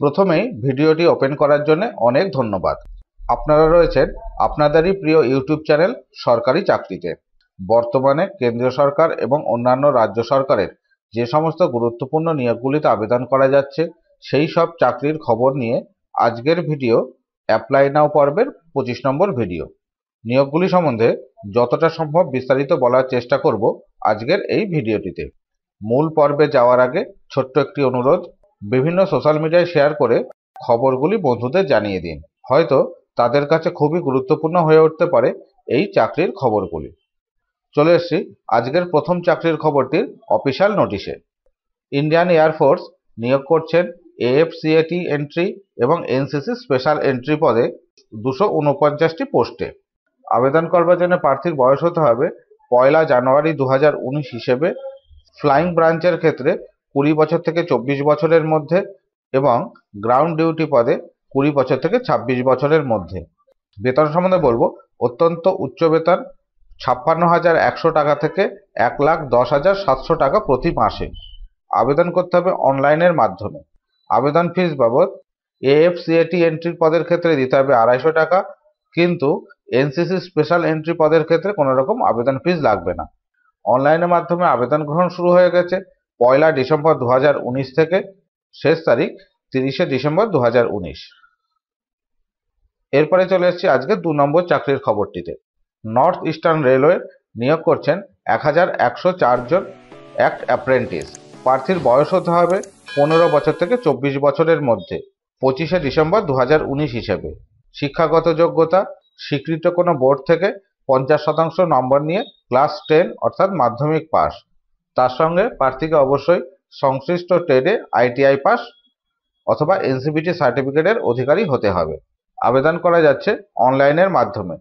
প্রথমেই ভিডিওটি ওপেন করার জন্য অনেক ধন্যবাদ আপনারা রয়েছেন আপনাদেরই প্রিয় ইউটিউব চ্যানেল সরকারি চাকরিতে বর্তমানে কেন্দ্রীয় সরকার এবং অন্যান্য রাজ্য সরকারের যে সমস্ত গুরুত্বপূর্ণ নিয়োগগুলিতে আবেদন করা যাচ্ছে সেই সব চাকরির খবর নিয়ে আজকের ভিডিও অ্যাপ্লাই নাও পর্বের পঁচিশ নম্বর ভিডিও নিয়োগগুলি সম্বন্ধে যতটা সম্ভব বিস্তারিত বলার চেষ্টা করব আজকের এই ভিডিওটিতে মূল পর্বে যাওয়ার আগে ছোট্ট একটি অনুরোধ বিভিন্ন সোশ্যাল মিডিয়ায় শেয়ার করে খবরগুলি বন্ধুদের জানিয়ে দিন হয়তো তাদের কাছে খুবই গুরুত্বপূর্ণ হয়ে উঠতে পারে এই চাকরির খবরগুলি চলে এসছি আজকের প্রথম চাকরির খবরটির অফিসিয়াল নোটিশে ইন্ডিয়ান এয়ারফোর্স নিয়োগ করছেন এএফসিএটি এন্ট্রি এবং এনসিসি স্পেশাল এন্ট্রি পদে দুশো উনপঞ্চাশটি পোস্টে আবেদন করবার জন্য প্রার্থীর বয়স হতে হবে পয়লা জানুয়ারি দু হিসেবে ফ্লাইং ব্রাঞ্চের ক্ষেত্রে কুড়ি বছর থেকে চব্বিশ বছরের মধ্যে এবং গ্রাউন্ড ডিউটি পদে কুড়ি বছর থেকে ছাব্বিশ বছরের মধ্যে বেতন সম্বন্ধে বলবো অত্যন্ত উচ্চ বেতন ছাপ্পান্ন হাজার একশো টাকা থেকে এক লাখ দশ হাজার সাতশো টাকা প্রতি মাসে আবেদন করতে হবে অনলাইনের মাধ্যমে আবেদন ফিস বাবদ এএফসিএটি এন্ট্রির পদের ক্ষেত্রে দিতে হবে আড়াইশো টাকা কিন্তু এনসিসি স্পেশাল এন্ট্রি পদের ক্ষেত্রে কোনো রকম আবেদন ফিস লাগবে না অনলাইনের মাধ্যমে আবেদন গ্রহণ শুরু হয়ে গেছে পয়লা ডিসেম্বর দু থেকে শেষ তারিখ তিরিশে ডিসেম্বর দু এরপরে চলে এসেছি আজকে দু নম্বর চাকরির খবরটিতে নর্থ ইস্টার্ন রেলওয়ে নিয়োগ করছেন এক হাজার একশো চারজন অ্যাক্ট অ্যাপ্রেন্টিস প্রার্থীর বয়স হতে হবে পনেরো বছর থেকে চব্বিশ বছরের মধ্যে পঁচিশে ডিসেম্বর দু হিসেবে শিক্ষাগত যোগ্যতা স্বীকৃত কোনো বোর্ড থেকে পঞ্চাশ শতাংশ নম্বর নিয়ে ক্লাস টেন অর্থাৎ মাধ্যমিক পাস তার সঙ্গে প্রার্থীকে অবশ্যই সংশ্লিষ্ট ট্রেডে আইটিআই পাস অথবা এনসিবিটি সার্টিফিকেটের অধিকারী হতে হবে আবেদন করা যাচ্ছে অনলাইনের মাধ্যমে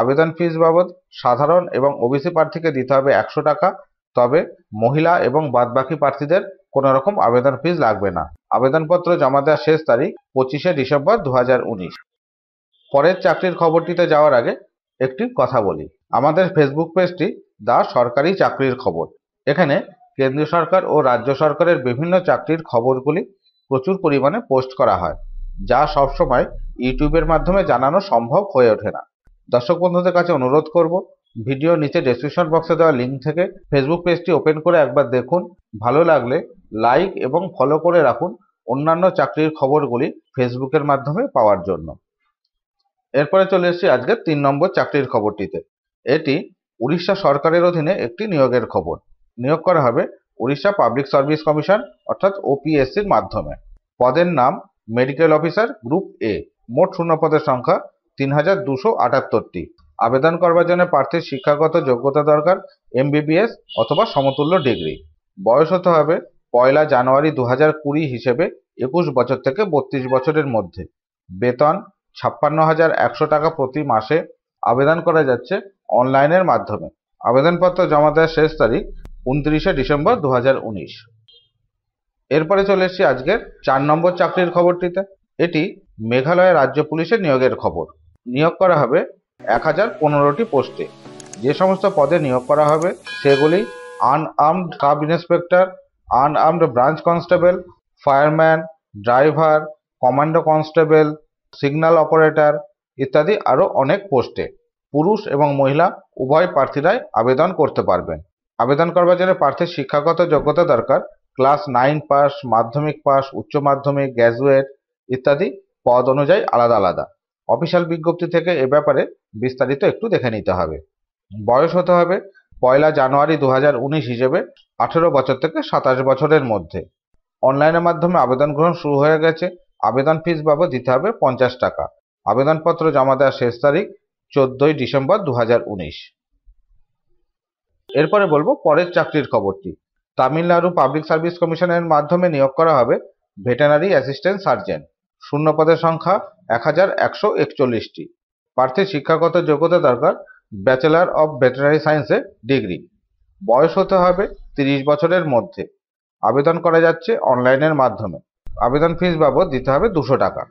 আবেদন ফিস বাবদ সাধারণ এবং ওবিসি প্রার্থীকে দিতে হবে একশো টাকা তবে মহিলা এবং বাদবাকি প্রার্থীদের কোনো রকম আবেদন ফিস লাগবে না আবেদনপত্র জমা দেওয়ার শেষ তারিখ পঁচিশে ডিসেম্বর দু পরের চাকরির খবরটিতে যাওয়ার আগে একটি কথা বলি আমাদের ফেসবুক পেজটি দা সরকারি চাকরির খবর এখানে কেন্দ্রীয় সরকার ও রাজ্য সরকারের বিভিন্ন চাকরির খবরগুলি প্রচুর পরিমাণে পোস্ট করা হয় যা সবসময় ইউটিউবের মাধ্যমে জানানো সম্ভব হয়ে ওঠে না দর্শক বন্ধুদের কাছে অনুরোধ করব ভিডিও নিচে ডেসক্রিপশন বক্সে দেওয়া লিঙ্ক থেকে ফেসবুক পেজটি ওপেন করে একবার দেখুন ভালো লাগলে লাইক এবং ফলো করে রাখুন অন্যান্য চাকরির খবরগুলি ফেসবুকের মাধ্যমে পাওয়ার জন্য এরপরে চলে এসেছি আজকে তিন নম্বর চাকরির খবরটিতে এটি উড়িষ্যা সরকারের অধীনে একটি নিয়োগের খবর নিয়োগ করা হবে উড়িষ্যা পাবলিক সার্ভিস কমিশন অর্থাৎ ওপিএসসির মাধ্যমে পদের নাম মেডিকেল অফিসার গ্রুপ এ মোট শূন্য পদের সংখ্যা তিন হাজার দুশো আটাত্তরটি আবেদন করবার জন্য প্রার্থীর শিক্ষাগত যোগ্যতা দরকার এমবিবিএস অথবা সমতুল্য ডিগ্রি বয়স হতে হবে পয়লা জানুয়ারি দু হাজার কুড়ি হিসেবে একুশ বছর থেকে বত্রিশ বছরের মধ্যে বেতন ছাপ্পান্ন হাজার একশো টাকা প্রতি মাসে আবেদন করা যাচ্ছে অনলাইনের মাধ্যমে আবেদনপত্র জমা দেওয়ার শেষ তারিখ উনত্রিশে ডিসেম্বর দু এরপরে চলে এসছি আজকের চার নম্বর চাকরির খবরটিতে এটি মেঘালয় রাজ্য পুলিশের নিয়োগের খবর নিয়োগ করা হবে এক হাজার পনেরোটি পোস্টে যে সমস্ত পদে নিয়োগ করা হবে সেগুলি unarmed sub inspector unarmed branch constable fireman driver commando constable signal operator ইত্যাদি আরও অনেক পোস্টে পুরুষ এবং মহিলা উভয় প্রার্থীরাই আবেদন করতে পারবেন আবেদন করবার জন্য প্রার্থীর শিক্ষাগত যোগ্যতা দরকার ক্লাস নাইন পাস মাধ্যমিক পাস উচ্চ মাধ্যমিক গ্র্যাজুয়েট ইত্যাদি পদ অনুযায়ী আলাদা আলাদা অফিসিয়াল বিজ্ঞপ্তি থেকে এ ব্যাপারে বিস্তারিত একটু দেখে নিতে হবে বয়স হতে হবে পয়লা জানুয়ারি দু হিসেবে আঠেরো বছর থেকে সাতাশ বছরের মধ্যে অনলাইনের মাধ্যমে আবেদন গ্রহণ শুরু হয়ে গেছে আবেদন ফিস বাবদ দিতে হবে পঞ্চাশ টাকা আবেদনপত্র জমা দেওয়ার শেষ তারিখ চোদ্দই ডিসেম্বর দু এরপরে বলবো পরের চাকরির খবরটি তামিলনাড়ু পাবলিক সার্ভিস কমিশনের মাধ্যমে নিয়োগ করা হবে ভেটেনারি অ্যাসিস্ট্যান্ট শূন্য শূন্যপদের সংখ্যা এক হাজার একশো একচল্লিশটি প্রার্থীর শিক্ষাগত যোগ্যতা দরকার ব্যাচেলার অব ভেটেনারি সায়েন্সে ডিগ্রি বয়স হতে হবে তিরিশ বছরের মধ্যে আবেদন করা যাচ্ছে অনলাইনের মাধ্যমে আবেদন ফিস বাবদ দিতে হবে দুশো টাকা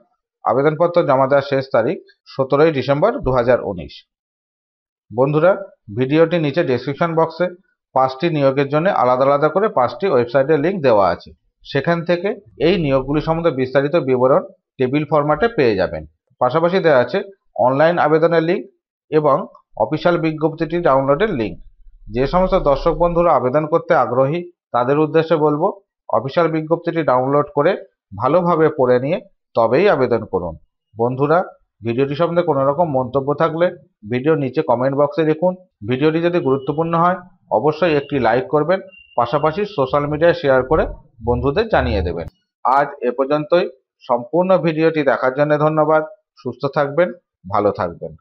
আবেদনপত্র জমা দেওয়ার শেষ তারিখ সতেরোই ডিসেম্বর দু বন্ধুরা ভিডিওটি নিচে ডিসক্রিপশন বক্সে পাঁচটি নিয়োগের জন্য আলাদা আলাদা করে পাঁচটি ওয়েবসাইটের লিঙ্ক দেওয়া আছে সেখান থেকে এই নিয়োগগুলি সম্বন্ধে বিস্তারিত বিবরণ টেবিল ফরম্যাটে পেয়ে যাবেন পাশাপাশি দেওয়া আছে অনলাইন আবেদনের লিঙ্ক এবং অফিসিয়াল বিজ্ঞপ্তিটি ডাউনলোডের লিঙ্ক যে সমস্ত দর্শক বন্ধুরা আবেদন করতে আগ্রহী তাদের উদ্দেশ্যে বলবো অফিসিয়াল বিজ্ঞপ্তিটি ডাউনলোড করে ভালোভাবে পড়ে নিয়ে তবেই আবেদন করুন বন্ধুরা ভিডিওটি সম্বন্ধে কোনো রকম মন্তব্য থাকলে ভিডিও নিচে কমেন্ট বক্সে লিখুন ভিডিওটি যদি গুরুত্বপূর্ণ হয় অবশ্যই একটি লাইক করবেন পাশাপাশি সোশ্যাল মিডিয়ায় শেয়ার করে বন্ধুদের জানিয়ে দেবেন আজ এ পর্যন্তই সম্পূর্ণ ভিডিওটি দেখার জন্য ধন্যবাদ সুস্থ থাকবেন ভালো থাকবেন